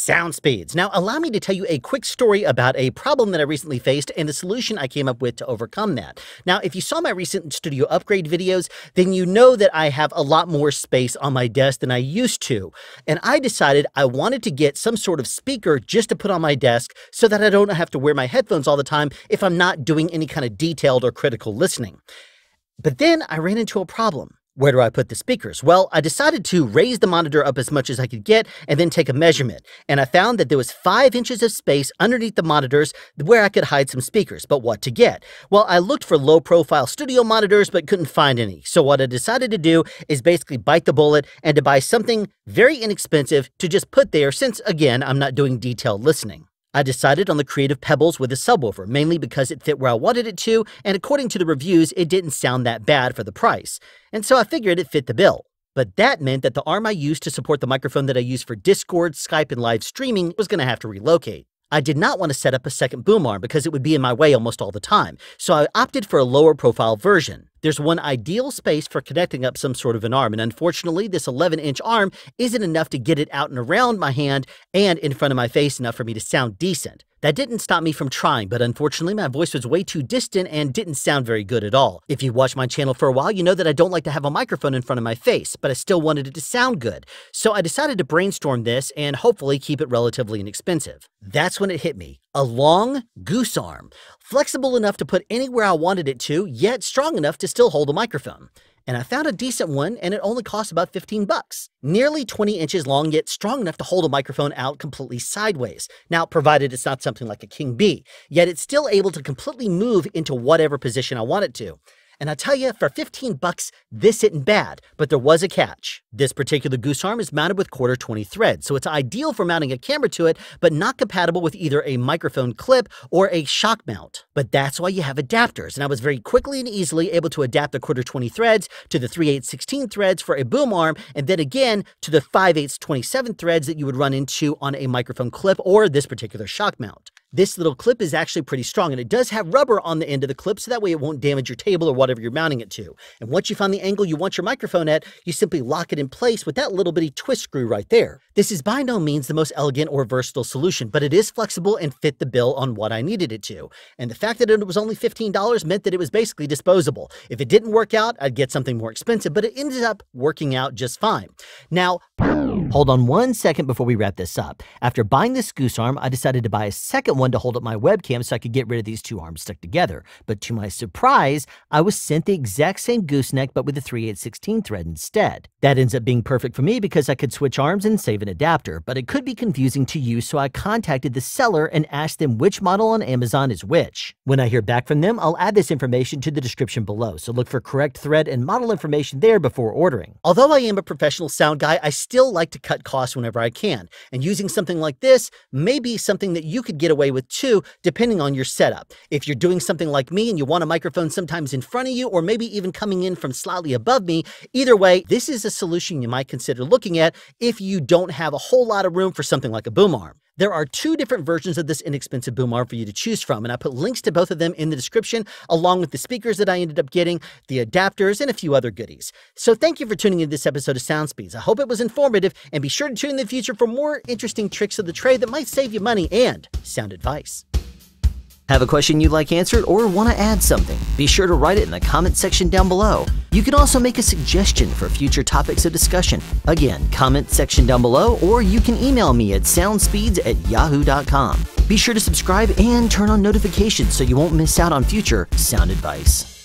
Sound speeds. Now, allow me to tell you a quick story about a problem that I recently faced and the solution I came up with to overcome that. Now, if you saw my recent studio upgrade videos, then you know that I have a lot more space on my desk than I used to. And I decided I wanted to get some sort of speaker just to put on my desk so that I don't have to wear my headphones all the time if I'm not doing any kind of detailed or critical listening. But then I ran into a problem. Where do I put the speakers? Well, I decided to raise the monitor up as much as I could get and then take a measurement. And I found that there was five inches of space underneath the monitors where I could hide some speakers, but what to get? Well, I looked for low profile studio monitors, but couldn't find any. So what I decided to do is basically bite the bullet and to buy something very inexpensive to just put there since, again, I'm not doing detailed listening. I decided on the Creative Pebbles with a subwoofer, mainly because it fit where I wanted it to, and according to the reviews, it didn't sound that bad for the price, and so I figured it fit the bill. But that meant that the arm I used to support the microphone that I use for Discord, Skype, and live streaming was going to have to relocate. I did not want to set up a second boom arm because it would be in my way almost all the time, so I opted for a lower profile version. There's one ideal space for connecting up some sort of an arm, and unfortunately, this 11 inch arm isn't enough to get it out and around my hand and in front of my face enough for me to sound decent. That didn't stop me from trying, but unfortunately, my voice was way too distant and didn't sound very good at all. If you watch my channel for a while, you know that I don't like to have a microphone in front of my face, but I still wanted it to sound good. So I decided to brainstorm this and hopefully keep it relatively inexpensive. That's when it hit me a long goose arm, flexible enough to put anywhere I wanted it to, yet strong enough to still hold a microphone. And I found a decent one, and it only cost about 15 bucks. Nearly 20 inches long, yet strong enough to hold a microphone out completely sideways. Now, provided it's not something like a King Bee, yet it's still able to completely move into whatever position I want it to. And I tell you, for 15 bucks, this isn't bad, but there was a catch. This particular goose arm is mounted with quarter 20 thread, so it's ideal for mounting a camera to it, but not compatible with either a microphone clip or a shock mount. But that's why you have adapters, and I was very quickly and easily able to adapt the quarter 20 threads to the 3 8 16 threads for a boom arm, and then again to the 5 8 27 threads that you would run into on a microphone clip or this particular shock mount this little clip is actually pretty strong and it does have rubber on the end of the clip so that way it won't damage your table or whatever you're mounting it to. And once you find the angle you want your microphone at, you simply lock it in place with that little bitty twist screw right there. This is by no means the most elegant or versatile solution, but it is flexible and fit the bill on what I needed it to. And the fact that it was only $15 meant that it was basically disposable. If it didn't work out, I'd get something more expensive, but it ended up working out just fine. Now, hold on one second before we wrap this up. After buying this goose arm, I decided to buy a second someone to hold up my webcam so I could get rid of these two arms stuck together. But to my surprise, I was sent the exact same gooseneck but with the 3816 thread instead. That ends up being perfect for me because I could switch arms and save an adapter, but it could be confusing to you so I contacted the seller and asked them which model on Amazon is which. When I hear back from them, I'll add this information to the description below, so look for correct thread and model information there before ordering. Although I am a professional sound guy, I still like to cut costs whenever I can, and using something like this may be something that you could get away with two, depending on your setup. If you're doing something like me and you want a microphone sometimes in front of you, or maybe even coming in from slightly above me, either way, this is a solution you might consider looking at if you don't have a whole lot of room for something like a boom arm. There are two different versions of this inexpensive boom arm for you to choose from, and I put links to both of them in the description, along with the speakers that I ended up getting, the adapters, and a few other goodies. So thank you for tuning in to this episode of Sound Speeds. I hope it was informative, and be sure to tune in the future for more interesting tricks of the trade that might save you money and sound advice. Have a question you'd like answered or want to add something? Be sure to write it in the comment section down below. You can also make a suggestion for future topics of discussion. Again, comment section down below, or you can email me at soundspeeds at yahoo.com. Be sure to subscribe and turn on notifications so you won't miss out on future sound advice.